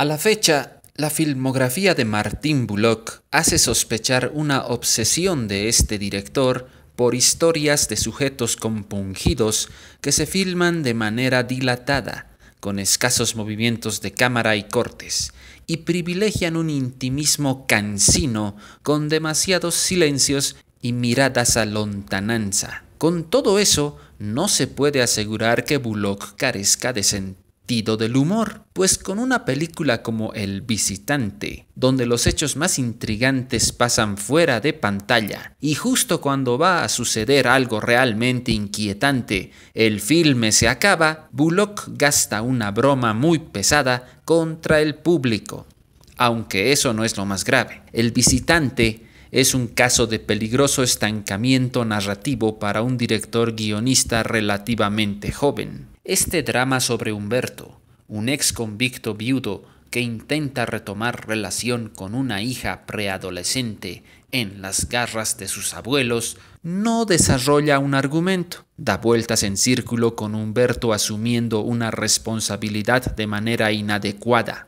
A la fecha, la filmografía de Martin Bullock hace sospechar una obsesión de este director por historias de sujetos compungidos que se filman de manera dilatada, con escasos movimientos de cámara y cortes, y privilegian un intimismo cansino con demasiados silencios y miradas a lontananza. Con todo eso, no se puede asegurar que Bullock carezca de sentido del humor, pues con una película como El visitante, donde los hechos más intrigantes pasan fuera de pantalla, y justo cuando va a suceder algo realmente inquietante, el filme se acaba, Bullock gasta una broma muy pesada contra el público. Aunque eso no es lo más grave. El visitante es un caso de peligroso estancamiento narrativo para un director guionista relativamente joven. Este drama sobre Humberto, un ex convicto viudo que intenta retomar relación con una hija preadolescente en las garras de sus abuelos, no desarrolla un argumento. Da vueltas en círculo con Humberto asumiendo una responsabilidad de manera inadecuada.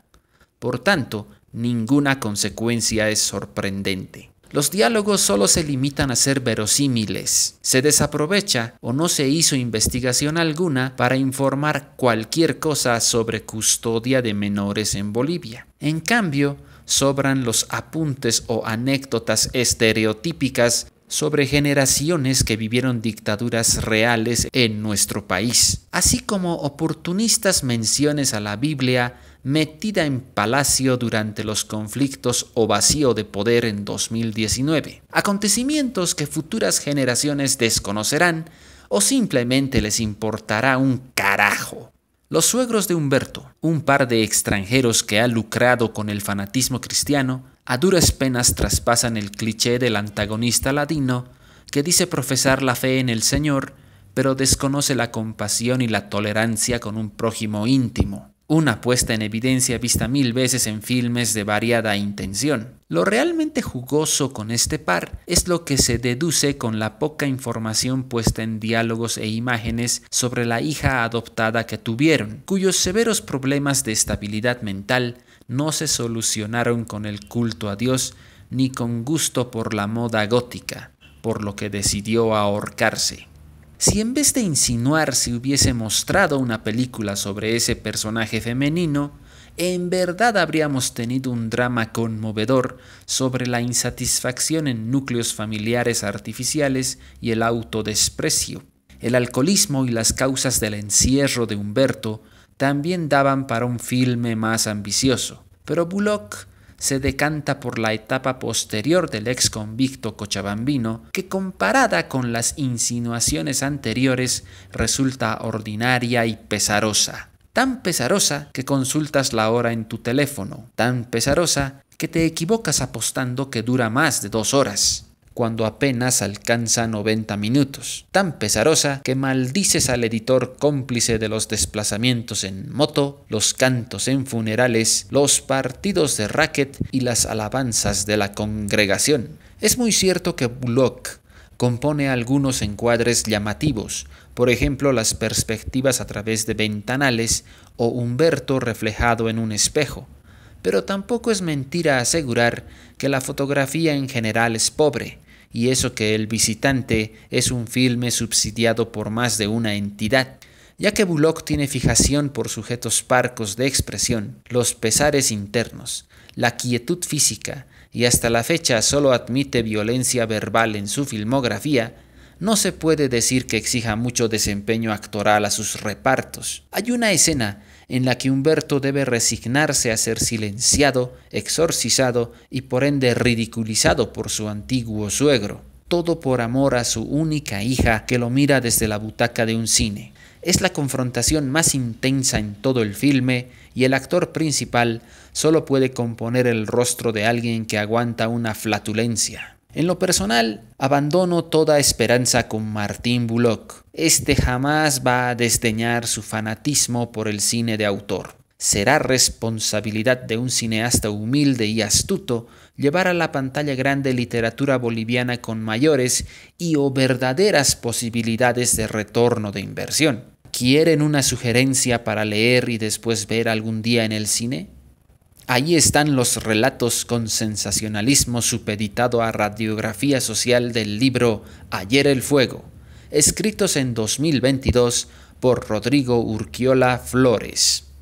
Por tanto, ninguna consecuencia es sorprendente. Los diálogos solo se limitan a ser verosímiles. Se desaprovecha o no se hizo investigación alguna para informar cualquier cosa sobre custodia de menores en Bolivia. En cambio, sobran los apuntes o anécdotas estereotípicas sobre generaciones que vivieron dictaduras reales en nuestro país, así como oportunistas menciones a la Biblia metida en palacio durante los conflictos o vacío de poder en 2019. Acontecimientos que futuras generaciones desconocerán o simplemente les importará un carajo. Los suegros de Humberto, un par de extranjeros que ha lucrado con el fanatismo cristiano, a duras penas traspasan el cliché del antagonista ladino que dice profesar la fe en el Señor, pero desconoce la compasión y la tolerancia con un prójimo íntimo una puesta en evidencia vista mil veces en filmes de variada intención. Lo realmente jugoso con este par es lo que se deduce con la poca información puesta en diálogos e imágenes sobre la hija adoptada que tuvieron, cuyos severos problemas de estabilidad mental no se solucionaron con el culto a Dios ni con gusto por la moda gótica, por lo que decidió ahorcarse. Si en vez de insinuar se hubiese mostrado una película sobre ese personaje femenino, en verdad habríamos tenido un drama conmovedor sobre la insatisfacción en núcleos familiares artificiales y el autodesprecio. El alcoholismo y las causas del encierro de Humberto también daban para un filme más ambicioso, pero Bullock se decanta por la etapa posterior del ex convicto cochabambino, que comparada con las insinuaciones anteriores resulta ordinaria y pesarosa. Tan pesarosa que consultas la hora en tu teléfono, tan pesarosa que te equivocas apostando que dura más de dos horas cuando apenas alcanza 90 minutos, tan pesarosa que maldices al editor cómplice de los desplazamientos en moto, los cantos en funerales, los partidos de racket y las alabanzas de la congregación. Es muy cierto que Bullock compone algunos encuadres llamativos, por ejemplo las perspectivas a través de ventanales o Humberto reflejado en un espejo, pero tampoco es mentira asegurar que la fotografía en general es pobre, y eso que El visitante es un filme subsidiado por más de una entidad. Ya que Bullock tiene fijación por sujetos parcos de expresión, los pesares internos, la quietud física, y hasta la fecha solo admite violencia verbal en su filmografía, no se puede decir que exija mucho desempeño actoral a sus repartos. Hay una escena en la que Humberto debe resignarse a ser silenciado, exorcizado y por ende ridiculizado por su antiguo suegro, todo por amor a su única hija que lo mira desde la butaca de un cine. Es la confrontación más intensa en todo el filme y el actor principal solo puede componer el rostro de alguien que aguanta una flatulencia. En lo personal, abandono toda esperanza con Martín Bullock. Este jamás va a desdeñar su fanatismo por el cine de autor. Será responsabilidad de un cineasta humilde y astuto llevar a la pantalla grande literatura boliviana con mayores y o verdaderas posibilidades de retorno de inversión. ¿Quieren una sugerencia para leer y después ver algún día en el cine? Ahí están los relatos con sensacionalismo supeditado a radiografía social del libro Ayer el Fuego, escritos en 2022 por Rodrigo Urquiola Flores.